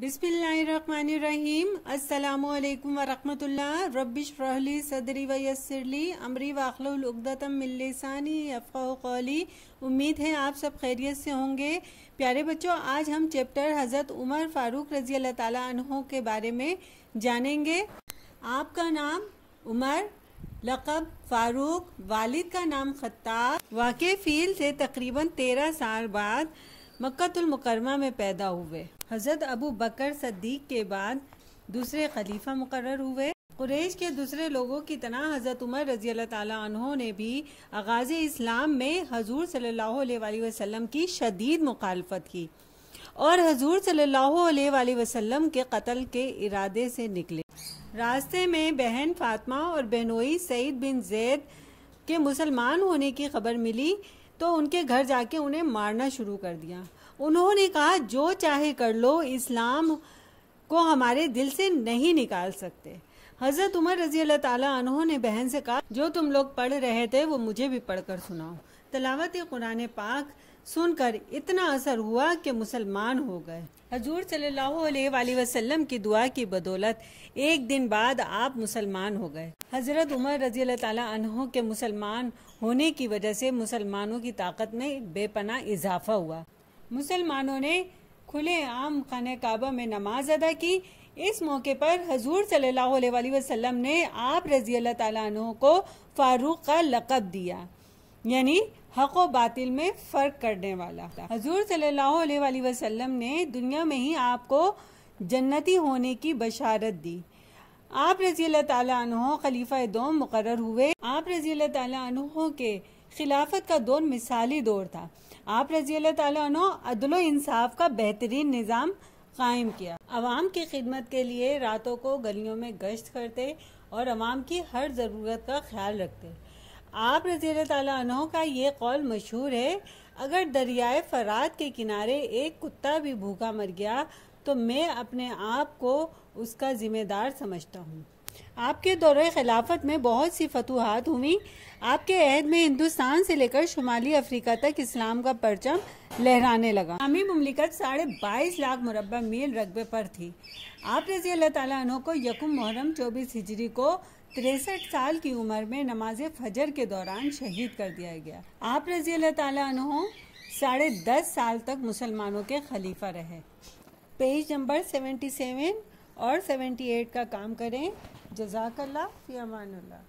बिस्मिल्लाम अल्लाम वरहमतुल्ला रब्बिश रहली सदरी यस्सिरली अमरी वाखलतम मिलसानी क़ौली उम्मीद है आप सब खैरियत से होंगे प्यारे बच्चों आज हम चैप्टर हज़रत उमर फ़ारूक रज़ी अल्लाह तहों के बारे में जानेंगे आपका नाम उमर लकब फ़ारूक वालिद का नाम खत्ताब वाक़ फ़ील से तकरीबन तेरह साल बाद मुकरमा में पैदा हुए हज़रत अबू बकर सद्दीक के बाद दूसरे खलीफा मुकर हुए कुरेश के दूसरे लोगों की तरह हज़रत उमर रजी अल्लाह ने भी आगाज़ इस्लाम में हजूर सल्लल्लाहु वसल्लम की शदीद मुखालफत की और हजूर सल्लल्लाहु वसल्लम के कत्ल के इरादे से निकले रास्ते में बहन फातिमा और बहनोई सईद बिन जैद के मुसलमान होने की खबर मिली तो उनके घर जाके उन्हें मारना शुरू कर दिया उन्होंने कहा जो चाहे कर लो इस्लाम को हमारे दिल से नहीं निकाल सकते हज़रत उमर रजी अल्लाह तला ने बहन से कहा जो तुम लोग पढ़ रहे थे वो मुझे भी पढ़कर सुनाओ तलावत कुरान पाक सुनकर इतना असर हुआ कि मुसलमान हो गए हजूर सल्लल्लाहु वसल्लम की दुआ की बदौलत एक दिन बाद आप मुसलमान हो गए हज़रत उमर रजी अल्लाह के मुसलमान होने की वजह से मुसलमानों की ताकत में बेपना इजाफा हुआ मुसलमानों ने खुले आम खान काबा में नमाज अदा की इस मौके पर हजूर सल्लाम ने आप रजी अल्लाह तु को फारूक का लकब दिया यानी हक व बातिल में फ़र्क करने वाला हजूर सल्लल्लाहु ने दुनिया में ही आपको जन्नती होने की बशारत दी आप रजी अल्लाह खलीफा दो मुकर हुए आप रजी अल्लाह के खिलाफत का दौर मिसाली दौर था आप रजी अल्लाह इंसाफ का बेहतरीन निज़ाम कायम किया आवाम की खिदमत के लिए रातों को गलियों में गश्त करते और आवाम की हर ज़रूरत का ख्याल रखते आप रजी तनों का ये कौल मशहूर है अगर दरियाए फरात के किनारे एक कुत्ता भी भूखा मर गया तो मैं अपने आप को उसका ज़िम्मेदार समझता हूँ आपके दौरे खिलाफत में बहुत सी फतूहत हुई आपके अहद में हिंदुस्तान से लेकर शुमाली अफ्रीका तक इस्लाम का परचम लहराने लगा इस्लामी ममलिकत साढ़े बाईस लाख मुरबा मील रकबे पर थी आप रजी अल्लाह तु को यकुम मुहर्रम चौबीस हिजरी को तिरसठ साल की उम्र में नमाज फजर के दौरान शहीद कर दिया गया आप रजी अल्लाह तु साढ़े दस साल तक मुसलमानों के खलीफा रहे पेज नंबर सेवेंटी सेवन और 78 का काम करें जजाकल्ला फ़ी अमानुल्ला